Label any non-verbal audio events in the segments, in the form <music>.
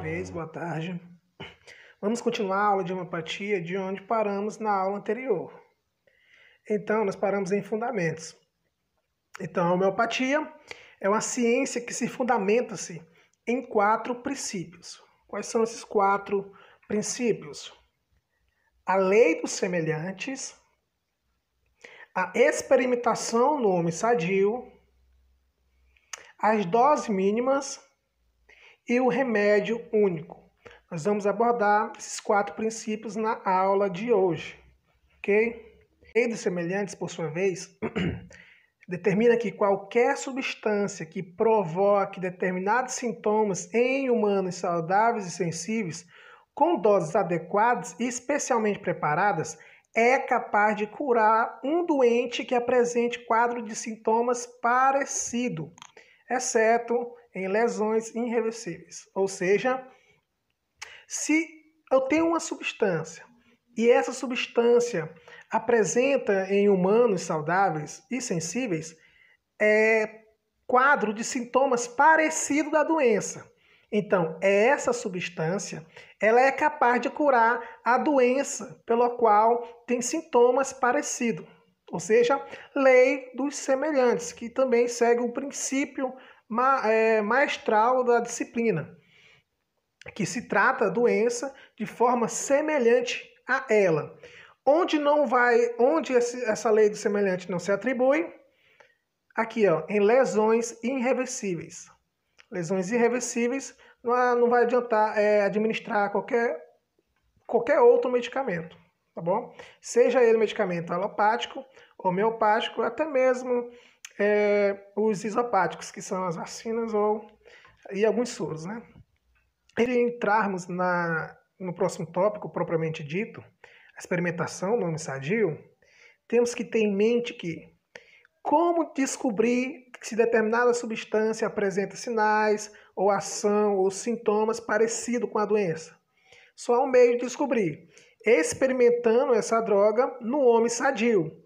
vez, boa tarde. Vamos continuar a aula de homeopatia de onde paramos na aula anterior. Então, nós paramos em fundamentos. Então, a homeopatia é uma ciência que se fundamenta-se em quatro princípios. Quais são esses quatro princípios? A lei dos semelhantes, a experimentação no homem sadio, as doses mínimas e o remédio único. Nós vamos abordar esses quatro princípios na aula de hoje, ok? Lei dos semelhantes, por sua vez, <clears throat> determina que qualquer substância que provoque determinados sintomas em humanos saudáveis e sensíveis, com doses adequadas e especialmente preparadas, é capaz de curar um doente que apresente quadro de sintomas parecido, exceto em lesões irreversíveis. Ou seja, se eu tenho uma substância e essa substância apresenta em humanos saudáveis e sensíveis é, quadro de sintomas parecido da doença. Então, é essa substância, ela é capaz de curar a doença pela qual tem sintomas parecidos. Ou seja, lei dos semelhantes, que também segue o princípio ma é, maestral da disciplina, que se trata a doença de forma semelhante a ela. Onde não vai, onde esse, essa lei de semelhante não se atribui, aqui ó, em lesões irreversíveis. Lesões irreversíveis não, não vai adiantar é, administrar qualquer, qualquer outro medicamento, tá bom? Seja ele medicamento alopático, homeopático, até mesmo é, os isopáticos, que são as vacinas ou, e alguns soros. Né? E entrarmos na, no próximo tópico, propriamente dito, a experimentação no homem sadio, temos que ter em mente que como descobrir se determinada substância apresenta sinais ou ação ou sintomas parecidos com a doença? Só há um meio de descobrir, experimentando essa droga no homem sadio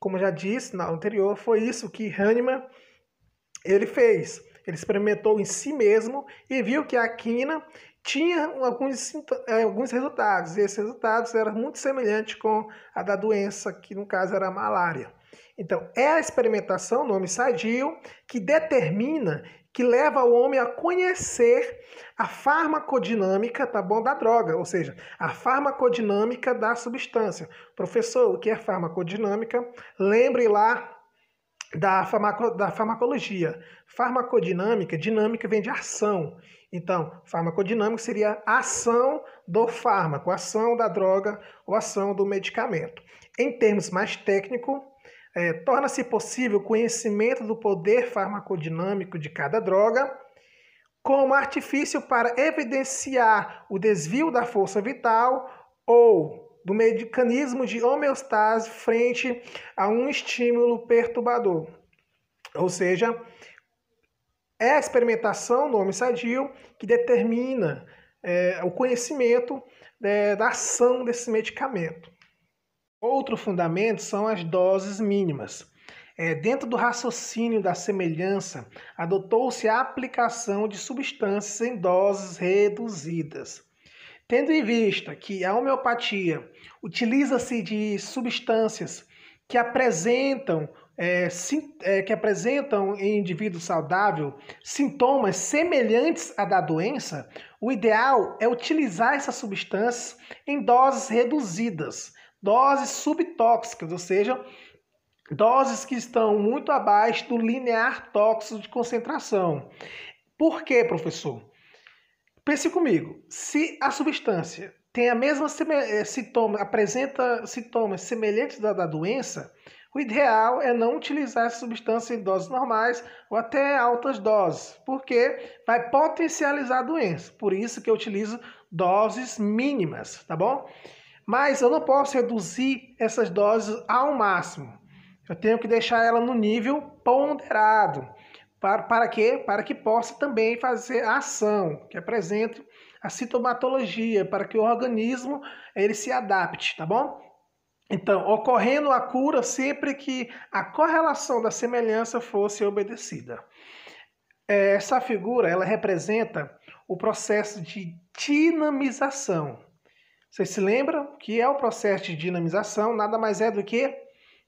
como já disse na anterior, foi isso que Hahnemann ele fez. Ele experimentou em si mesmo e viu que a quina tinha alguns, eh, alguns resultados, e esses resultados eram muito semelhantes com a da doença, que no caso era a malária. Então, é a experimentação, nome sadio, que determina que leva o homem a conhecer a farmacodinâmica, tá bom, da droga, ou seja, a farmacodinâmica da substância. Professor, o que é farmacodinâmica? Lembre lá da, farmaco, da farmacologia. Farmacodinâmica, dinâmica vem de ação. Então, farmacodinâmica seria a ação do fármaco, ação da droga ou ação do medicamento. Em termos mais técnicos, é, torna-se possível o conhecimento do poder farmacodinâmico de cada droga como artifício para evidenciar o desvio da força vital ou do mecanismo de homeostase frente a um estímulo perturbador. Ou seja, é a experimentação no homem sadio que determina é, o conhecimento é, da ação desse medicamento. Outro fundamento são as doses mínimas. É, dentro do raciocínio da semelhança, adotou-se a aplicação de substâncias em doses reduzidas. Tendo em vista que a homeopatia utiliza-se de substâncias que apresentam, é, sim, é, que apresentam em indivíduo saudável sintomas semelhantes à da doença, o ideal é utilizar essas substâncias em doses reduzidas doses subtóxicas, ou seja, doses que estão muito abaixo do linear tóxico de concentração. Por quê, professor? Pense comigo, se a substância tem a mesma eh, sintoma, apresenta sintomas semelhantes da, da doença, o ideal é não utilizar essa substância em doses normais ou até altas doses, porque vai potencializar a doença. Por isso que eu utilizo doses mínimas, tá bom? Mas eu não posso reduzir essas doses ao máximo. Eu tenho que deixar ela no nível ponderado. Para, para quê? Para que possa também fazer a ação, que apresente é a sintomatologia, para que o organismo ele se adapte, tá bom? Então, ocorrendo a cura sempre que a correlação da semelhança fosse obedecida. Essa figura, ela representa o processo de dinamização vocês se lembram que é o processo de dinamização, nada mais é do que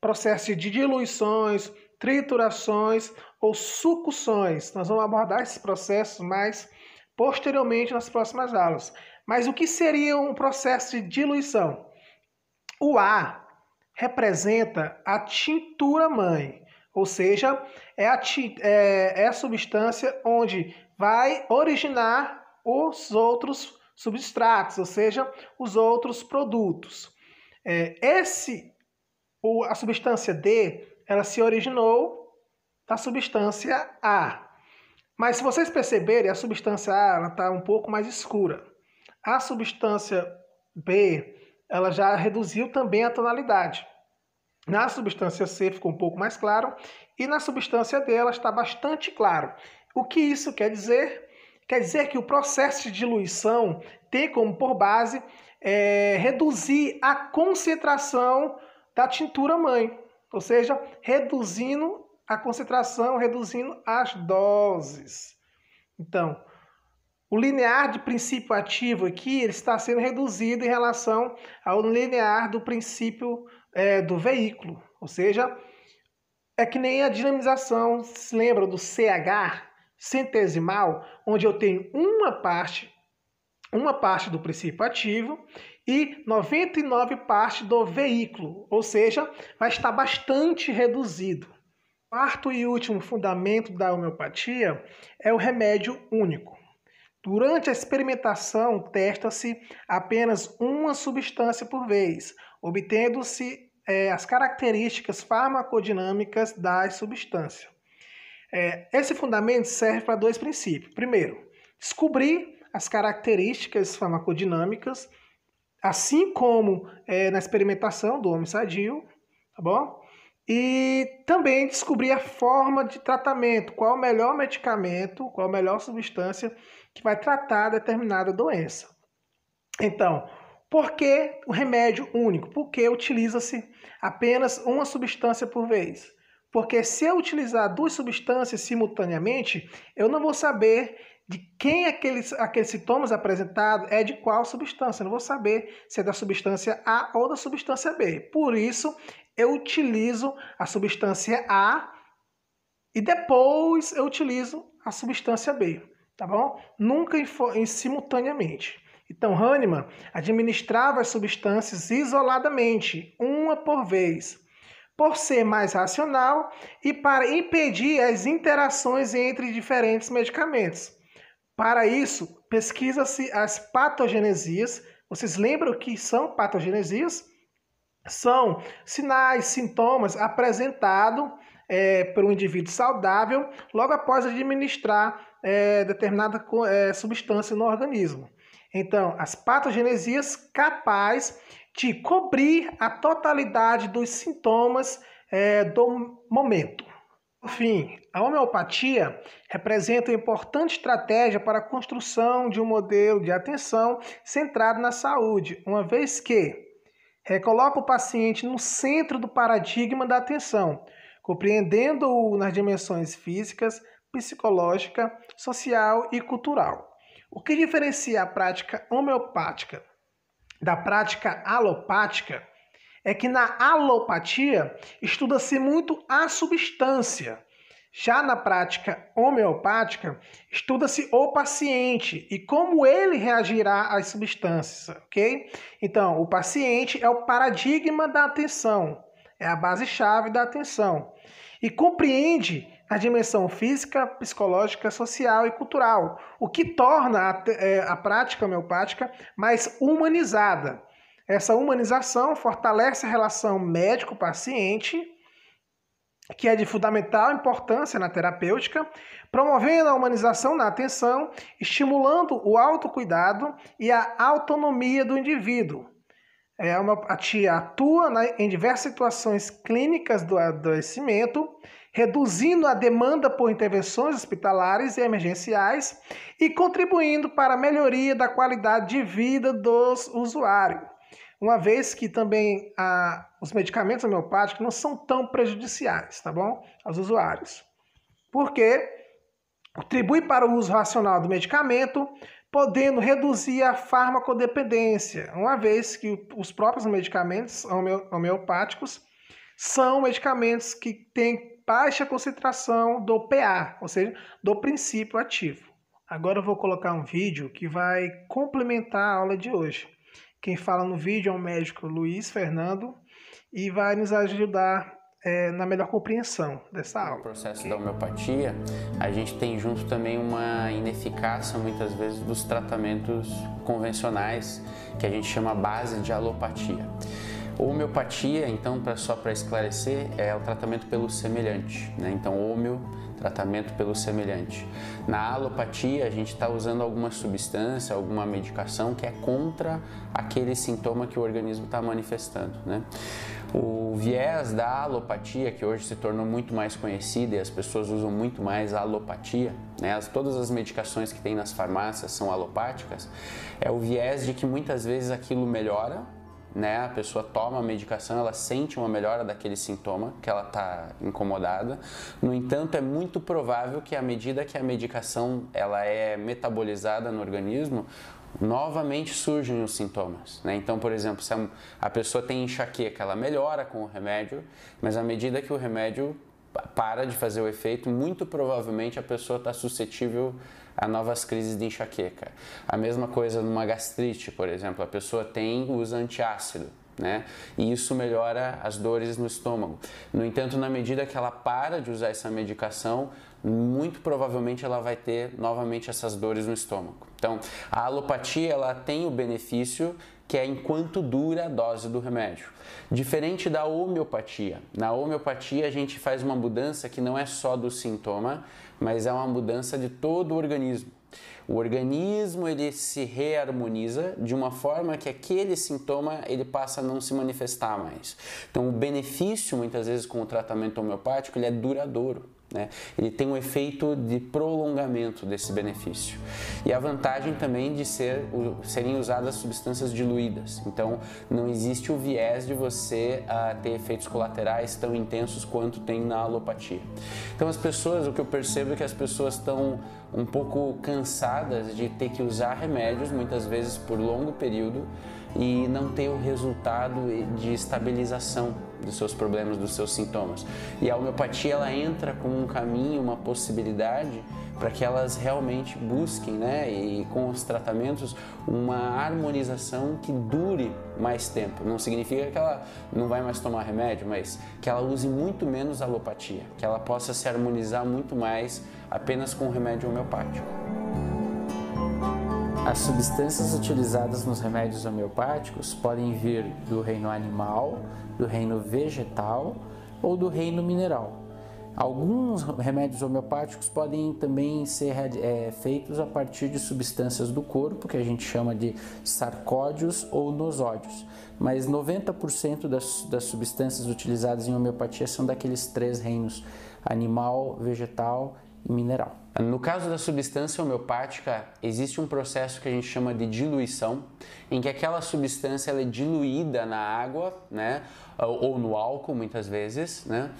processo de diluições, triturações ou sucuções. Nós vamos abordar esses processos mais posteriormente nas próximas aulas. Mas o que seria um processo de diluição? O A representa a tintura mãe, ou seja, é a, é, é a substância onde vai originar os outros substratos, ou seja, os outros produtos. É, esse, ou a substância D, ela se originou da substância A. Mas se vocês perceberem, a substância A está um pouco mais escura. A substância B, ela já reduziu também a tonalidade. Na substância C ficou um pouco mais claro e na substância D ela está bastante claro. O que isso quer dizer? Quer dizer que o processo de diluição tem como por base é, reduzir a concentração da tintura mãe, ou seja, reduzindo a concentração, reduzindo as doses. Então, o linear de princípio ativo aqui ele está sendo reduzido em relação ao linear do princípio é, do veículo, ou seja, é que nem a dinamização, se lembra do CH? centesimal, onde eu tenho uma parte, uma parte do princípio ativo e 99 partes do veículo, ou seja, vai estar bastante reduzido. Quarto e último fundamento da homeopatia é o remédio único. Durante a experimentação, testa-se apenas uma substância por vez, obtendo-se é, as características farmacodinâmicas das substâncias. É, esse fundamento serve para dois princípios. Primeiro, descobrir as características farmacodinâmicas, assim como é, na experimentação do homem sadio, tá bom? E também descobrir a forma de tratamento, qual o melhor medicamento, qual a melhor substância que vai tratar determinada doença. Então, por que o remédio único? Porque utiliza-se apenas uma substância por vez. Porque se eu utilizar duas substâncias simultaneamente, eu não vou saber de quem aqueles, aqueles sintomas apresentados é de qual substância. Eu não vou saber se é da substância A ou da substância B. Por isso, eu utilizo a substância A e depois eu utilizo a substância B, tá bom? Nunca em, em simultaneamente. Então, Hahnemann administrava as substâncias isoladamente, uma por vez por ser mais racional e para impedir as interações entre diferentes medicamentos. Para isso, pesquisa-se as patogenesias. Vocês lembram que são patogenesias? São sinais, sintomas apresentados é, por um indivíduo saudável logo após administrar é, determinada é, substância no organismo. Então, as patogenesias capazes de cobrir a totalidade dos sintomas é, do momento. Por fim, a homeopatia representa uma importante estratégia para a construção de um modelo de atenção centrado na saúde, uma vez que recoloca é, o paciente no centro do paradigma da atenção, compreendendo-o nas dimensões físicas, psicológica, social e cultural. O que diferencia a prática homeopática da prática alopática é que na alopatia estuda-se muito a substância. Já na prática homeopática, estuda-se o paciente e como ele reagirá às substâncias, ok? Então, o paciente é o paradigma da atenção, é a base-chave da atenção e compreende na dimensão física, psicológica, social e cultural, o que torna a, é, a prática homeopática mais humanizada. Essa humanização fortalece a relação médico-paciente, que é de fundamental importância na terapêutica, promovendo a humanização na atenção, estimulando o autocuidado e a autonomia do indivíduo. É uma, a TIA atua na, em diversas situações clínicas do adoecimento, reduzindo a demanda por intervenções hospitalares e emergenciais e contribuindo para a melhoria da qualidade de vida dos usuários. Uma vez que também ah, os medicamentos homeopáticos não são tão prejudiciais, tá bom? Aos usuários. Porque contribui para o uso racional do medicamento, podendo reduzir a farmacodependência, uma vez que os próprios medicamentos homeopáticos são medicamentos que têm baixa concentração do PA, ou seja, do princípio ativo. Agora eu vou colocar um vídeo que vai complementar a aula de hoje. Quem fala no vídeo é o médico Luiz Fernando e vai nos ajudar é, na melhor compreensão dessa aula. No processo da homeopatia, a gente tem junto também uma ineficácia muitas vezes dos tratamentos convencionais, que a gente chama base de alopatia. Homeopatia, então, pra, só para esclarecer, é o tratamento pelo semelhante, né? Então, homeo, tratamento pelo semelhante. Na alopatia, a gente está usando alguma substância, alguma medicação que é contra aquele sintoma que o organismo está manifestando, né? O viés da alopatia, que hoje se tornou muito mais conhecida e as pessoas usam muito mais a alopatia, né? As, todas as medicações que tem nas farmácias são alopáticas, é o viés de que muitas vezes aquilo melhora, né? A pessoa toma a medicação, ela sente uma melhora daquele sintoma que ela está incomodada. No entanto, é muito provável que à medida que a medicação ela é metabolizada no organismo, novamente surgem os sintomas. Né? Então, por exemplo, se a pessoa tem enxaqueca, ela melhora com o remédio, mas à medida que o remédio para de fazer o efeito, muito provavelmente a pessoa está suscetível a novas crises de enxaqueca. A mesma coisa numa gastrite, por exemplo, a pessoa tem usa antiácido. Né? E isso melhora as dores no estômago. No entanto, na medida que ela para de usar essa medicação, muito provavelmente ela vai ter novamente essas dores no estômago. Então, a alopatia ela tem o benefício que é enquanto dura a dose do remédio. Diferente da homeopatia. Na homeopatia, a gente faz uma mudança que não é só do sintoma, mas é uma mudança de todo o organismo. O organismo ele se reharmoniza de uma forma que aquele sintoma ele passa a não se manifestar mais. Então o benefício muitas vezes com o tratamento homeopático ele é duradouro. Né? Ele tem um efeito de prolongamento desse benefício. E a vantagem também de ser, o, serem usadas substâncias diluídas. Então, não existe o viés de você ah, ter efeitos colaterais tão intensos quanto tem na alopatia. Então, as pessoas, o que eu percebo é que as pessoas estão um pouco cansadas de ter que usar remédios, muitas vezes por longo período, e não ter o resultado de estabilização dos seus problemas, dos seus sintomas. E a homeopatia ela entra como um caminho, uma possibilidade para que elas realmente busquem, né, e com os tratamentos uma harmonização que dure mais tempo. Não significa que ela não vai mais tomar remédio, mas que ela use muito menos alopatia, que ela possa se harmonizar muito mais apenas com o remédio homeopático. As substâncias utilizadas nos remédios homeopáticos podem vir do reino animal, do reino vegetal ou do reino mineral. Alguns remédios homeopáticos podem também ser é, feitos a partir de substâncias do corpo, que a gente chama de sarcódios ou nosódios, mas 90% das, das substâncias utilizadas em homeopatia são daqueles três reinos: animal, vegetal e mineral. No caso da substância homeopática, existe um processo que a gente chama de diluição, em que aquela substância ela é diluída na água, né, ou no álcool muitas vezes, né,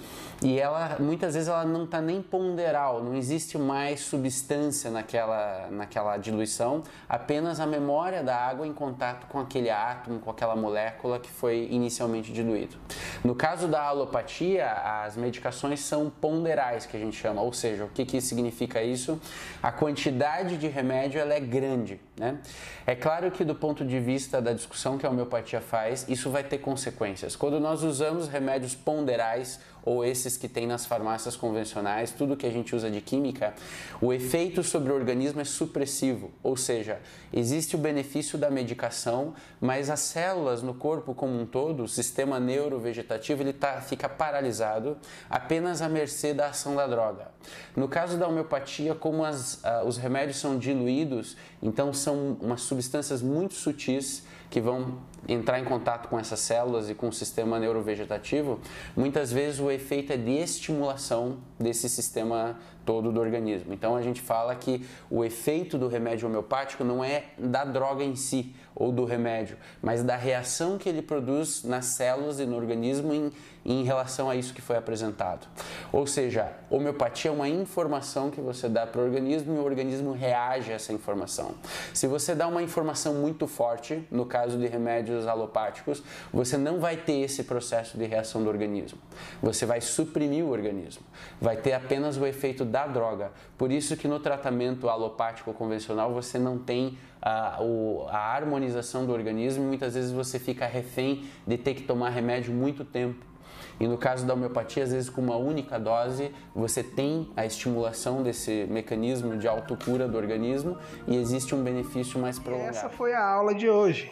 e ela muitas vezes ela não está nem ponderal, não existe mais substância naquela, naquela diluição, apenas a memória da água em contato com aquele átomo, com aquela molécula que foi inicialmente diluído. No caso da alopatia, as medicações são ponderais que a gente chama, ou seja, o que, que significa isso, a quantidade de remédio ela é grande. Né? É claro que do ponto de vista da discussão que a homeopatia faz, isso vai ter consequências. Quando nós usamos remédios ponderais, ou esses que tem nas farmácias convencionais, tudo que a gente usa de química, o efeito sobre o organismo é supressivo, ou seja, existe o benefício da medicação, mas as células no corpo como um todo, o sistema neurovegetativo, ele tá, fica paralisado apenas à mercê da ação da droga. No caso da homeopatia, como as, uh, os remédios são diluídos, então são umas substâncias muito sutis que vão entrar em contato com essas células e com o sistema neurovegetativo, muitas vezes o efeito é de estimulação desse sistema todo do organismo. Então a gente fala que o efeito do remédio homeopático não é da droga em si ou do remédio, mas da reação que ele produz nas células e no organismo em, em relação a isso que foi apresentado. Ou seja, homeopatia é uma informação que você dá para o organismo e o organismo reage a essa informação. Se você dá uma informação muito forte, no caso de remédios dos alopáticos, você não vai ter esse processo de reação do organismo. Você vai suprimir o organismo. Vai ter apenas o efeito da droga. Por isso que no tratamento alopático convencional você não tem a, o, a harmonização do organismo. Muitas vezes você fica refém de ter que tomar remédio muito tempo. E no caso da homeopatia, às vezes com uma única dose, você tem a estimulação desse mecanismo de autocura do organismo e existe um benefício mais prolongado. Essa foi a aula de hoje.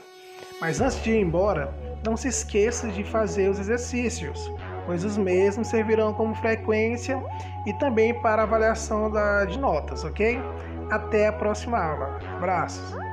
Mas antes de ir embora, não se esqueça de fazer os exercícios, pois os mesmos servirão como frequência e também para avaliação da, de notas, ok? Até a próxima aula. Abraços!